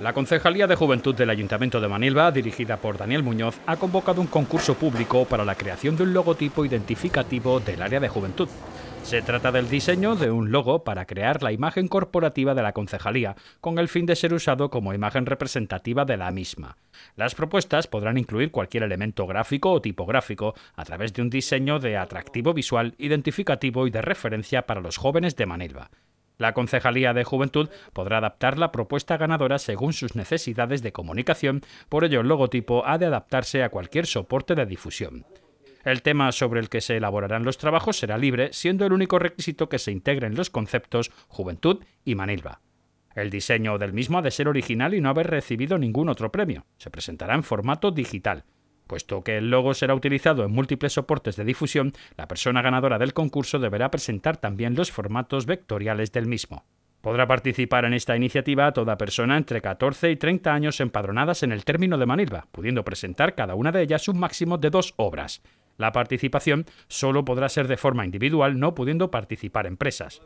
La Concejalía de Juventud del Ayuntamiento de Manilva, dirigida por Daniel Muñoz, ha convocado un concurso público para la creación de un logotipo identificativo del área de juventud. Se trata del diseño de un logo para crear la imagen corporativa de la concejalía, con el fin de ser usado como imagen representativa de la misma. Las propuestas podrán incluir cualquier elemento gráfico o tipográfico a través de un diseño de atractivo visual, identificativo y de referencia para los jóvenes de Manilva. La Concejalía de Juventud podrá adaptar la propuesta ganadora según sus necesidades de comunicación, por ello el logotipo ha de adaptarse a cualquier soporte de difusión. El tema sobre el que se elaborarán los trabajos será libre, siendo el único requisito que se integren los conceptos juventud y manilva. El diseño del mismo ha de ser original y no haber recibido ningún otro premio. Se presentará en formato digital. Puesto que el logo será utilizado en múltiples soportes de difusión, la persona ganadora del concurso deberá presentar también los formatos vectoriales del mismo. Podrá participar en esta iniciativa toda persona entre 14 y 30 años empadronadas en el término de Manilva, pudiendo presentar cada una de ellas un máximo de dos obras. La participación solo podrá ser de forma individual, no pudiendo participar empresas.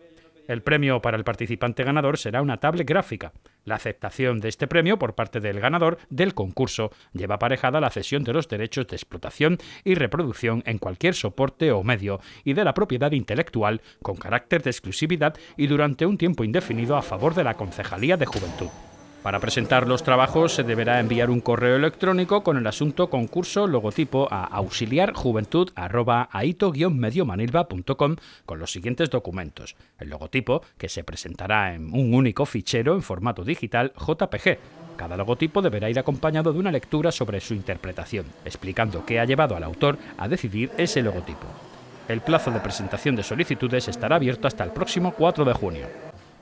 El premio para el participante ganador será una tablet gráfica. La aceptación de este premio por parte del ganador del concurso lleva aparejada la cesión de los derechos de explotación y reproducción en cualquier soporte o medio y de la propiedad intelectual con carácter de exclusividad y durante un tiempo indefinido a favor de la Concejalía de Juventud. Para presentar los trabajos se deberá enviar un correo electrónico con el asunto concurso logotipo a auxiliarjuventud.aito-mediomanilva.com con los siguientes documentos. El logotipo, que se presentará en un único fichero en formato digital JPG, cada logotipo deberá ir acompañado de una lectura sobre su interpretación, explicando qué ha llevado al autor a decidir ese logotipo. El plazo de presentación de solicitudes estará abierto hasta el próximo 4 de junio.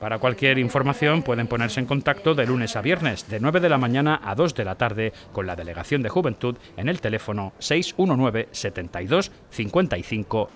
Para cualquier información pueden ponerse en contacto de lunes a viernes, de 9 de la mañana a 2 de la tarde, con la Delegación de Juventud en el teléfono 619 72 55